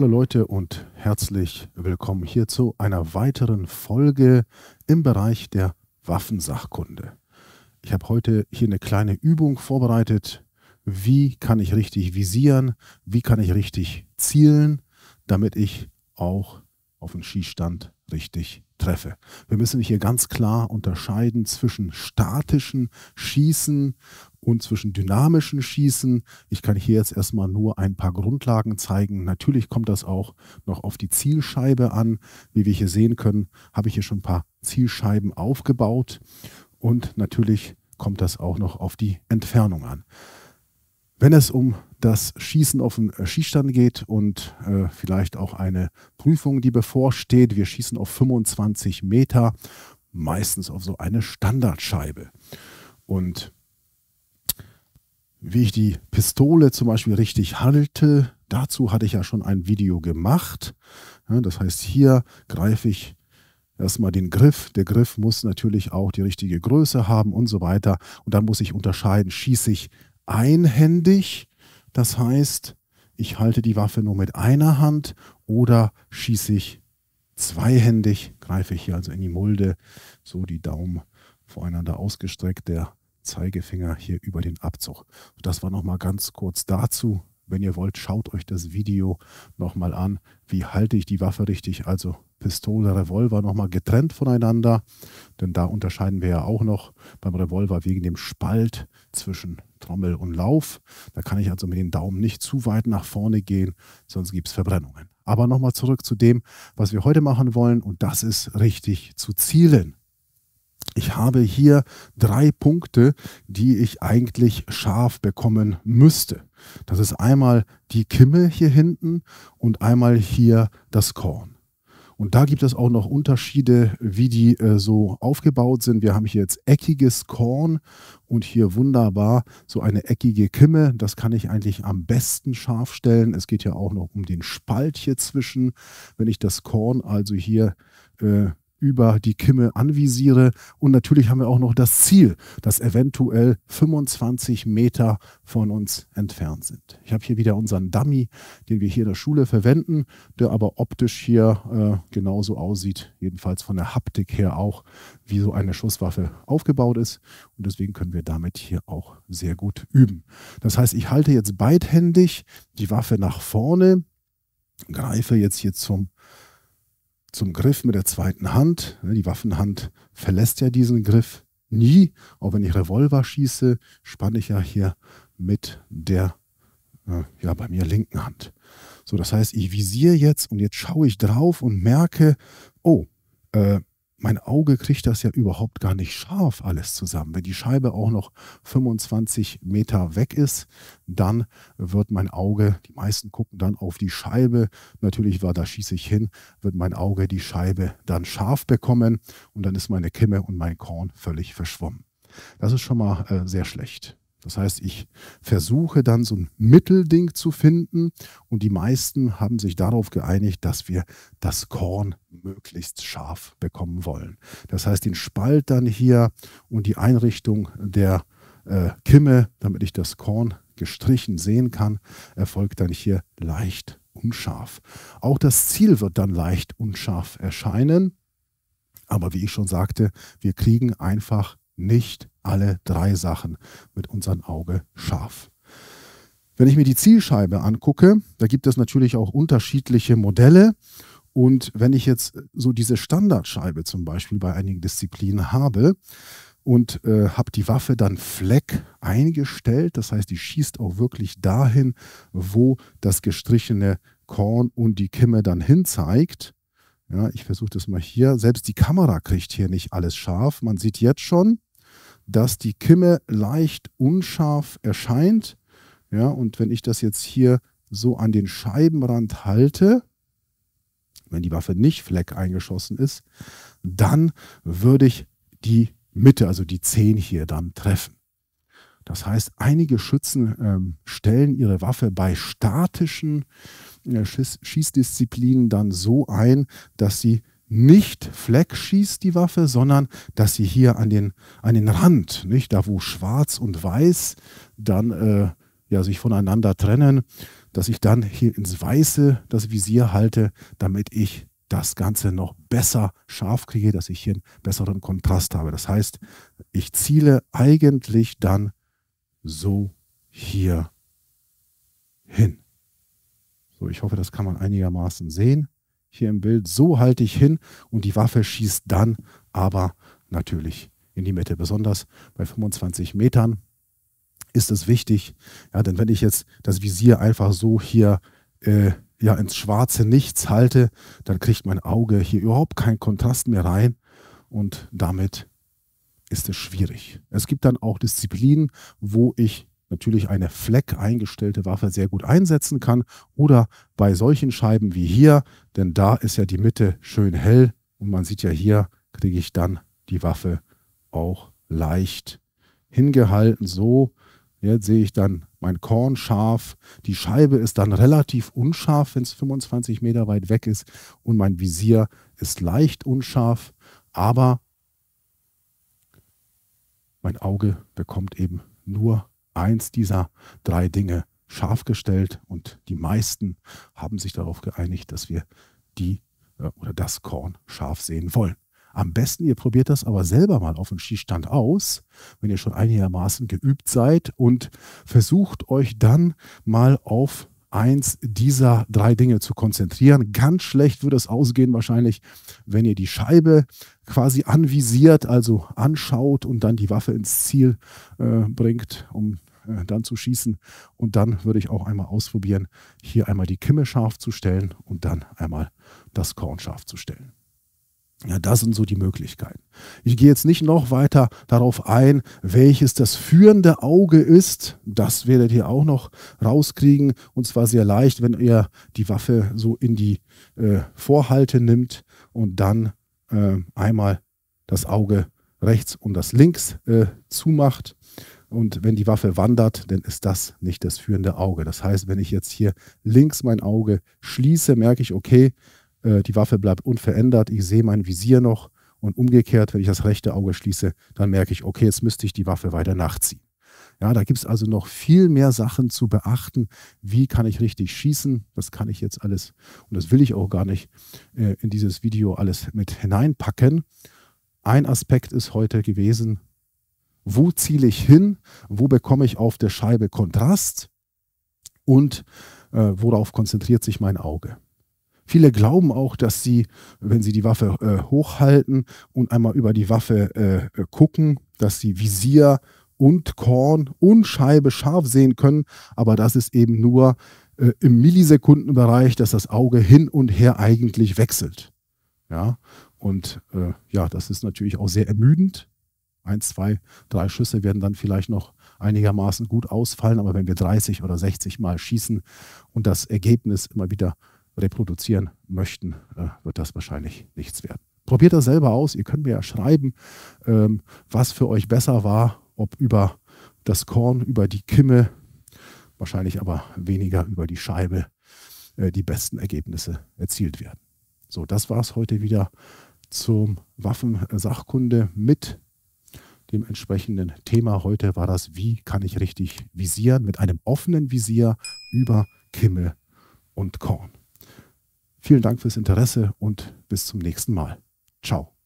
Hallo Leute und herzlich willkommen hier zu einer weiteren Folge im Bereich der Waffensachkunde. Ich habe heute hier eine kleine Übung vorbereitet. Wie kann ich richtig visieren? Wie kann ich richtig zielen, damit ich auch auf den Schießstand richtig treffe? Wir müssen hier ganz klar unterscheiden zwischen statischem Schießen und zwischen dynamischen Schießen. Ich kann hier jetzt erstmal nur ein paar Grundlagen zeigen. Natürlich kommt das auch noch auf die Zielscheibe an. Wie wir hier sehen können, habe ich hier schon ein paar Zielscheiben aufgebaut und natürlich kommt das auch noch auf die Entfernung an. Wenn es um das Schießen auf den äh, Schießstand geht und äh, vielleicht auch eine Prüfung, die bevorsteht, wir schießen auf 25 Meter, meistens auf so eine Standardscheibe. Und wie ich die Pistole zum Beispiel richtig halte. Dazu hatte ich ja schon ein Video gemacht. das heißt, hier greife ich erstmal den Griff. Der Griff muss natürlich auch die richtige Größe haben und so weiter. Und dann muss ich unterscheiden, schieße ich einhändig, das heißt, ich halte die Waffe nur mit einer Hand oder schieße ich zweihändig, greife ich hier also in die Mulde, so die Daumen voreinander ausgestreckt. Der Zeigefinger hier über den Abzug. Das war nochmal ganz kurz dazu. Wenn ihr wollt, schaut euch das Video nochmal an. Wie halte ich die Waffe richtig? Also Pistole, Revolver nochmal getrennt voneinander. Denn da unterscheiden wir ja auch noch beim Revolver wegen dem Spalt zwischen Trommel und Lauf. Da kann ich also mit den Daumen nicht zu weit nach vorne gehen, sonst gibt es Verbrennungen. Aber nochmal zurück zu dem, was wir heute machen wollen. Und das ist richtig zu zielen ich habe hier drei Punkte, die ich eigentlich scharf bekommen müsste. Das ist einmal die Kimme hier hinten und einmal hier das Korn. Und da gibt es auch noch Unterschiede, wie die äh, so aufgebaut sind. Wir haben hier jetzt eckiges Korn und hier wunderbar so eine eckige Kimme. Das kann ich eigentlich am besten scharf stellen. Es geht ja auch noch um den Spalt hier zwischen. Wenn ich das Korn also hier äh, über die Kimme anvisiere. Und natürlich haben wir auch noch das Ziel, dass eventuell 25 Meter von uns entfernt sind. Ich habe hier wieder unseren Dummy, den wir hier in der Schule verwenden, der aber optisch hier äh, genauso aussieht, jedenfalls von der Haptik her auch, wie so eine Schusswaffe aufgebaut ist. Und deswegen können wir damit hier auch sehr gut üben. Das heißt, ich halte jetzt beidhändig die Waffe nach vorne, greife jetzt hier zum zum Griff mit der zweiten Hand. Ne, die Waffenhand verlässt ja diesen Griff nie. Auch wenn ich Revolver schieße, spanne ich ja hier mit der, äh, ja, bei mir linken Hand. So, das heißt, ich visiere jetzt und jetzt schaue ich drauf und merke, oh, äh, mein Auge kriegt das ja überhaupt gar nicht scharf alles zusammen. Wenn die Scheibe auch noch 25 Meter weg ist, dann wird mein Auge, die meisten gucken dann auf die Scheibe, natürlich war da schieße ich hin, wird mein Auge die Scheibe dann scharf bekommen und dann ist meine Kimme und mein Korn völlig verschwommen. Das ist schon mal äh, sehr schlecht. Das heißt, ich versuche dann so ein Mittelding zu finden und die meisten haben sich darauf geeinigt, dass wir das Korn möglichst scharf bekommen wollen. Das heißt, den Spalt dann hier und die Einrichtung der äh, Kimme, damit ich das Korn gestrichen sehen kann, erfolgt dann hier leicht unscharf. Auch das Ziel wird dann leicht unscharf erscheinen. Aber wie ich schon sagte, wir kriegen einfach nicht alle drei Sachen mit unserem Auge scharf. Wenn ich mir die Zielscheibe angucke, da gibt es natürlich auch unterschiedliche Modelle. Und wenn ich jetzt so diese Standardscheibe zum Beispiel bei einigen Disziplinen habe und äh, habe die Waffe dann Fleck eingestellt, das heißt, die schießt auch wirklich dahin, wo das gestrichene Korn und die Kimme dann hinzeigt. Ja, ich versuche das mal hier. Selbst die Kamera kriegt hier nicht alles scharf. Man sieht jetzt schon, dass die Kimme leicht unscharf erscheint. Ja, und wenn ich das jetzt hier so an den Scheibenrand halte, wenn die Waffe nicht Fleck eingeschossen ist, dann würde ich die Mitte, also die 10 hier dann treffen. Das heißt, einige Schützen ähm, stellen ihre Waffe bei statischen äh, Schießdisziplinen dann so ein, dass sie nicht Fleck schießt die Waffe, sondern dass sie hier an den, an den Rand, nicht da wo schwarz und weiß dann äh, ja, sich voneinander trennen, dass ich dann hier ins Weiße das Visier halte, damit ich das Ganze noch besser scharf kriege, dass ich hier einen besseren Kontrast habe. Das heißt, ich ziele eigentlich dann so hier hin. So, ich hoffe, das kann man einigermaßen sehen hier im Bild. So halte ich hin und die Waffe schießt dann aber natürlich in die Mitte. Besonders bei 25 Metern ist es wichtig. Ja, denn wenn ich jetzt das Visier einfach so hier äh, ja, ins schwarze Nichts halte, dann kriegt mein Auge hier überhaupt keinen Kontrast mehr rein und damit ist es schwierig. Es gibt dann auch Disziplinen, wo ich natürlich eine Fleck eingestellte Waffe sehr gut einsetzen kann. Oder bei solchen Scheiben wie hier, denn da ist ja die Mitte schön hell und man sieht ja hier, kriege ich dann die Waffe auch leicht hingehalten. So, jetzt sehe ich dann mein Korn scharf. Die Scheibe ist dann relativ unscharf, wenn es 25 Meter weit weg ist. Und mein Visier ist leicht unscharf, aber mein Auge bekommt eben nur eins dieser drei Dinge scharf gestellt und die meisten haben sich darauf geeinigt, dass wir die äh, oder das Korn scharf sehen wollen. Am besten, ihr probiert das aber selber mal auf dem Schießstand aus, wenn ihr schon einigermaßen geübt seid und versucht euch dann mal auf eins dieser drei Dinge zu konzentrieren. Ganz schlecht würde es ausgehen wahrscheinlich, wenn ihr die Scheibe quasi anvisiert, also anschaut und dann die Waffe ins Ziel äh, bringt, um äh, dann zu schießen. Und dann würde ich auch einmal ausprobieren, hier einmal die Kimme scharf zu stellen und dann einmal das Korn scharf zu stellen. Ja, das sind so die Möglichkeiten. Ich gehe jetzt nicht noch weiter darauf ein, welches das führende Auge ist. Das werdet ihr auch noch rauskriegen. Und zwar sehr leicht, wenn ihr die Waffe so in die äh, Vorhalte nimmt und dann äh, einmal das Auge rechts und das links äh, zumacht. Und wenn die Waffe wandert, dann ist das nicht das führende Auge. Das heißt, wenn ich jetzt hier links mein Auge schließe, merke ich, okay, äh, die Waffe bleibt unverändert, ich sehe mein Visier noch. Und umgekehrt, wenn ich das rechte Auge schließe, dann merke ich, okay, jetzt müsste ich die Waffe weiter nachziehen. Ja, da gibt es also noch viel mehr Sachen zu beachten. Wie kann ich richtig schießen? Das kann ich jetzt alles, und das will ich auch gar nicht, äh, in dieses Video alles mit hineinpacken. Ein Aspekt ist heute gewesen, wo ziele ich hin, wo bekomme ich auf der Scheibe Kontrast und äh, worauf konzentriert sich mein Auge. Viele glauben auch, dass sie, wenn sie die Waffe äh, hochhalten und einmal über die Waffe äh, äh gucken, dass sie Visier und Korn und Scheibe scharf sehen können, aber das ist eben nur äh, im Millisekundenbereich, dass das Auge hin und her eigentlich wechselt. Ja, und äh, ja, das ist natürlich auch sehr ermüdend ein, zwei, drei Schüsse werden dann vielleicht noch einigermaßen gut ausfallen, aber wenn wir 30 oder 60 Mal schießen und das Ergebnis immer wieder reproduzieren möchten, äh, wird das wahrscheinlich nichts werden. Probiert das selber aus. Ihr könnt mir ja schreiben, ähm, was für euch besser war, ob über das Korn, über die Kimme, wahrscheinlich aber weniger über die Scheibe äh, die besten Ergebnisse erzielt werden. So, das war es heute wieder zum Waffensachkunde mit dem entsprechenden Thema heute war das, wie kann ich richtig visieren mit einem offenen Visier über Kimmel und Korn. Vielen Dank fürs Interesse und bis zum nächsten Mal. Ciao.